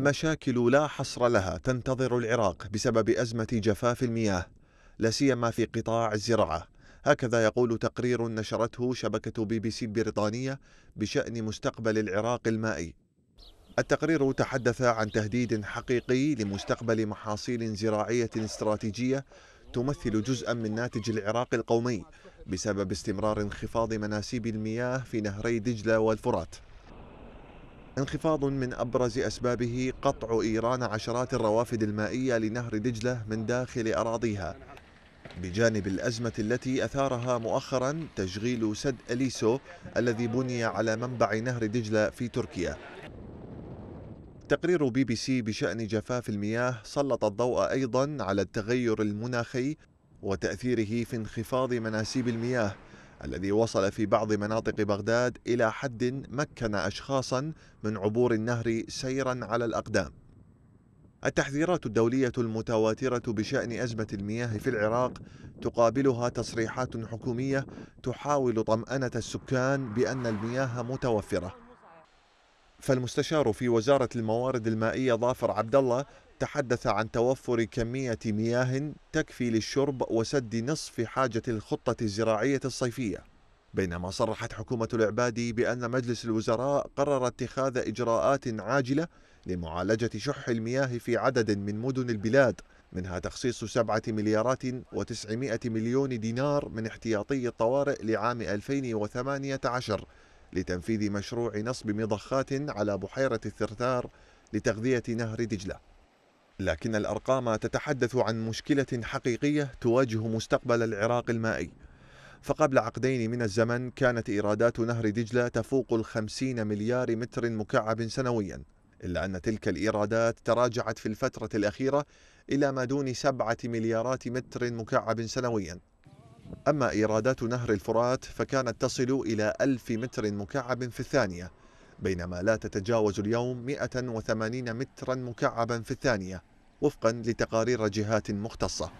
مشاكل لا حصر لها تنتظر العراق بسبب أزمة جفاف المياه لا سيما في قطاع الزراعة هكذا يقول تقرير نشرته شبكة بي بي سي البريطانية بشأن مستقبل العراق المائي التقرير تحدث عن تهديد حقيقي لمستقبل محاصيل زراعية استراتيجية تمثل جزءا من ناتج العراق القومي بسبب استمرار انخفاض مناسيب المياه في نهري دجلة والفرات انخفاض من أبرز أسبابه قطع إيران عشرات الروافد المائية لنهر دجلة من داخل أراضيها بجانب الأزمة التي أثارها مؤخرا تشغيل سد أليسو الذي بني على منبع نهر دجلة في تركيا تقرير بي بي سي بشأن جفاف المياه سلط الضوء أيضا على التغير المناخي وتأثيره في انخفاض مناسيب المياه الذي وصل في بعض مناطق بغداد إلى حد مكن أشخاصا من عبور النهر سيرا على الأقدام التحذيرات الدولية المتواترة بشأن أزمة المياه في العراق تقابلها تصريحات حكومية تحاول طمأنة السكان بأن المياه متوفرة فالمستشار في وزارة الموارد المائية ظافر عبد الله تحدث عن توفر كمية مياه تكفي للشرب وسد نصف حاجة الخطة الزراعية الصيفية بينما صرحت حكومة العبادي بأن مجلس الوزراء قرر اتخاذ إجراءات عاجلة لمعالجة شح المياه في عدد من مدن البلاد منها تخصيص سبعة مليارات وتسعمائة مليون دينار من احتياطي الطوارئ لعام 2018 لتنفيذ مشروع نصب مضخات على بحيرة الثرثار لتغذية نهر دجلة لكن الأرقام تتحدث عن مشكلة حقيقية تواجه مستقبل العراق المائي فقبل عقدين من الزمن كانت إيرادات نهر دجلة تفوق الخمسين مليار متر مكعب سنويا إلا أن تلك الإيرادات تراجعت في الفترة الأخيرة إلى ما دون سبعة مليارات متر مكعب سنويا أما إيرادات نهر الفرات فكانت تصل إلى ألف متر مكعب في الثانية بينما لا تتجاوز اليوم 180 مترا مكعبا في الثانية وفقا لتقارير جهات مختصة